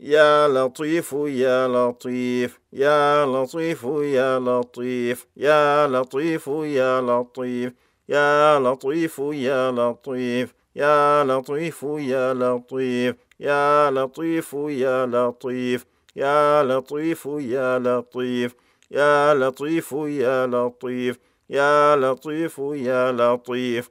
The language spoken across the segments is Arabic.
يا لطيف يا لطيف يا لطيف يا لطيف يا لطيف يا لطيف يا لطيف يا لطيف يا لطيف يا لطيف يا لطيف يا لطيف يا لطيف يا لطيف يا لطيف يا لطيف يا لطيف يا لطيف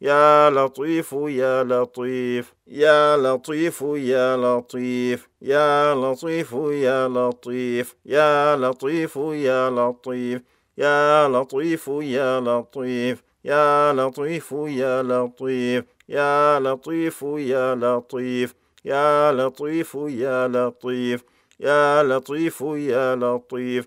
يا لطيف يا لطيف يا لطيف يا لطيف يا لطيف يا لطيف يا لطيف يا لطيف يا لطيف يا لطيف يا لطيف يا لطيف يا لطيف يا لطيف يا لطيف يا لطيف يا لطيف يا لطيف يا لطيف